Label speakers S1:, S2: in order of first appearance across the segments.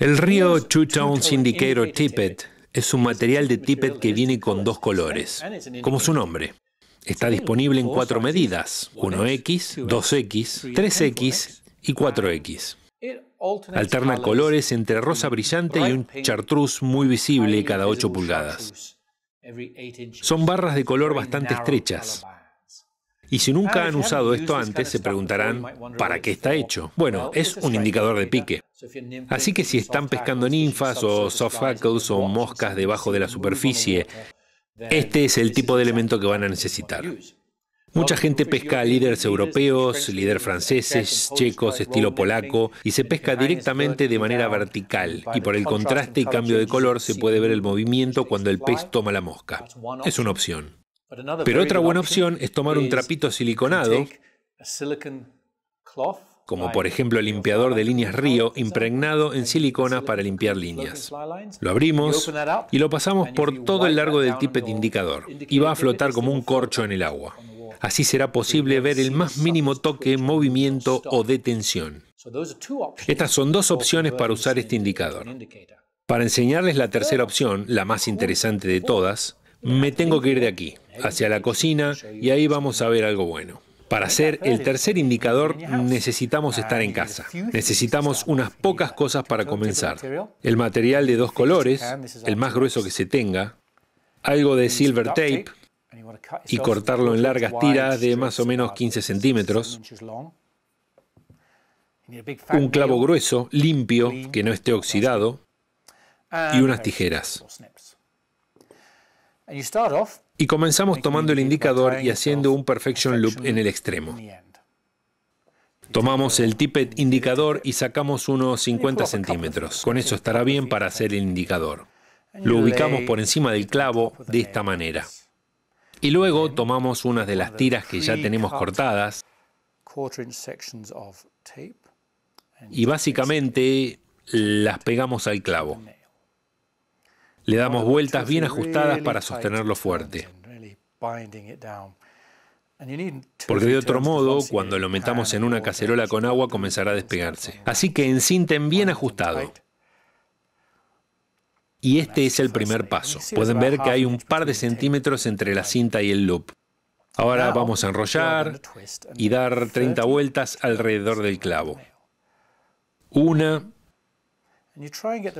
S1: El río Two Tones Indicator Tippet es un material de Tippet que viene con dos colores, como su nombre. Está disponible en cuatro medidas, 1X, 2X, 3X y 4X. Alterna colores entre rosa brillante y un chartreuse muy visible cada 8 pulgadas. Son barras de color bastante estrechas. Y si nunca ah, han usado esto antes, se preguntarán, ¿para qué está hecho? Bueno, es un indicador de pique. Así que si están pescando ninfas o soft o moscas debajo de la superficie, este es el tipo de elemento que van a necesitar. Mucha gente pesca líderes europeos, líderes franceses, checos, estilo polaco, y se pesca directamente de manera vertical, y por el contraste y cambio de color se puede ver el movimiento cuando el pez toma la mosca. Es una opción. Pero otra buena opción es tomar un trapito siliconado como por ejemplo el limpiador de líneas Río impregnado en silicona para limpiar líneas. Lo abrimos y lo pasamos por todo el largo del tippet indicador y va a flotar como un corcho en el agua. Así será posible ver el más mínimo toque, movimiento o detención. Estas son dos opciones para usar este indicador. Para enseñarles la tercera opción, la más interesante de todas, me tengo que ir de aquí, hacia la cocina, y ahí vamos a ver algo bueno. Para hacer el tercer indicador necesitamos estar en casa. Necesitamos unas pocas cosas para comenzar. El material de dos colores, el más grueso que se tenga, algo de silver tape
S2: y cortarlo en largas tiras de
S1: más o menos 15 centímetros. Un clavo grueso, limpio, que no esté oxidado, y unas tijeras. Y comenzamos tomando el indicador y haciendo un perfection loop en el extremo. Tomamos el tippet indicador y sacamos unos 50 centímetros. Con eso estará bien para hacer el indicador.
S2: Lo ubicamos por
S1: encima del clavo de esta manera. Y luego tomamos unas de las tiras que ya tenemos cortadas y básicamente las pegamos al clavo. Le damos vueltas bien ajustadas para sostenerlo fuerte. Porque de otro modo, cuando lo metamos en una cacerola con agua comenzará a despegarse. Así que encinten bien ajustado. Y este es el primer paso. Pueden ver que hay un par de centímetros entre la cinta y el loop. Ahora vamos a enrollar y dar 30 vueltas alrededor del clavo. Una,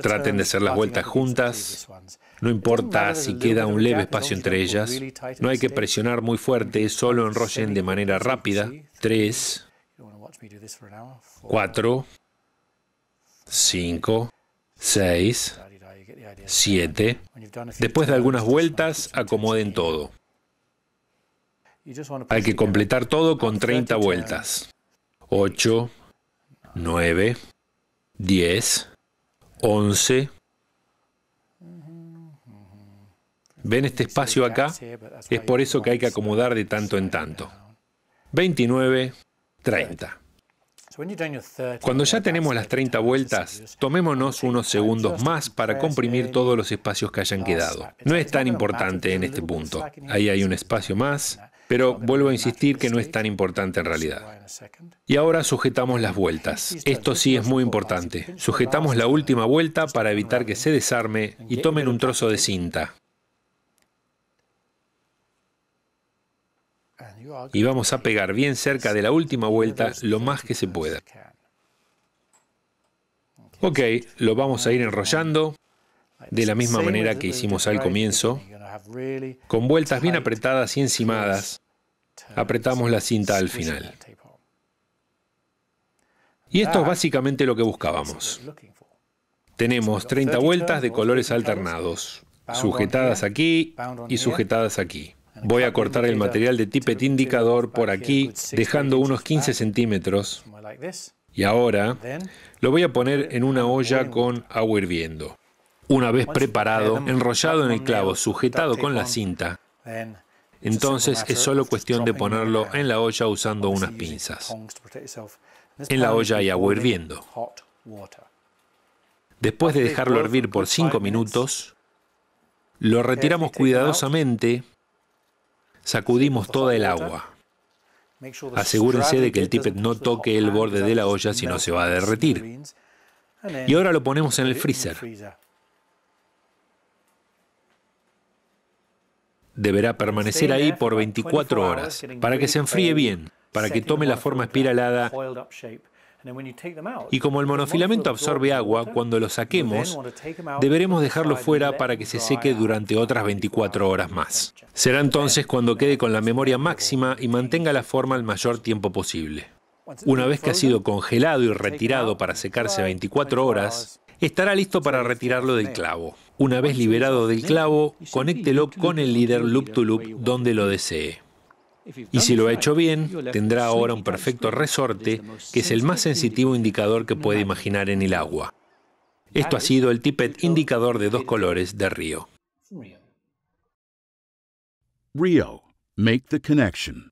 S1: Traten de hacer las vueltas juntas, no importa si queda un leve espacio entre ellas, no hay que presionar muy fuerte, solo enrollen de manera rápida. 3, 4, 5, 6, 7. Después de algunas vueltas, acomoden todo. Hay que completar todo con 30 vueltas. 8, 9, 10, 11. ¿Ven este espacio acá? Es por eso que hay que acomodar de tanto en tanto. 29, 30. Cuando ya tenemos las 30 vueltas, tomémonos unos segundos más para comprimir todos los espacios que hayan quedado. No es tan importante en este punto. Ahí hay un espacio más. Pero vuelvo a insistir que no es tan importante en realidad. Y ahora sujetamos las vueltas. Esto sí es muy importante. Sujetamos la última vuelta para evitar que se desarme y tomen un trozo de cinta. Y vamos a pegar bien cerca de la última vuelta lo más que se pueda. Ok, lo vamos a ir enrollando de la misma manera que hicimos al comienzo, con vueltas bien apretadas y encimadas, apretamos la cinta al final. Y esto es básicamente lo que buscábamos. Tenemos 30 vueltas de colores alternados, sujetadas aquí y sujetadas aquí. Voy a cortar el material de tippet indicador por aquí, dejando unos 15 centímetros. Y ahora lo voy a poner en una olla con agua hirviendo. Una vez preparado, enrollado en el clavo, sujetado con la cinta,
S2: entonces es solo cuestión de ponerlo
S1: en la olla usando unas pinzas. En la olla hay agua hirviendo. Después de dejarlo hervir por 5 minutos, lo retiramos cuidadosamente, sacudimos toda el agua. Asegúrense de que el tippet no toque el borde de la olla si no se va a derretir. Y ahora lo ponemos en el freezer. deberá permanecer ahí ¿eh? por 24 horas para que se enfríe bien, para que tome la forma espiralada. Y como el monofilamento absorbe agua, cuando lo saquemos, em deberemos dejarlo fuera para que se seque durante otras 24 horas más. Será entonces cuando quede con la memoria máxima y mantenga la forma el mayor tiempo posible. Una vez que ha sido congelado y em retirado para secarse 24 horas, estará listo para retirarlo del clavo. Una vez liberado del clavo, conéctelo con el líder loop to loop donde lo desee. Y si lo ha hecho bien, tendrá ahora un perfecto resorte, que es el más sensitivo indicador que puede imaginar en el agua. Esto ha sido el tippet indicador de dos colores de Río. Rio, make the connection.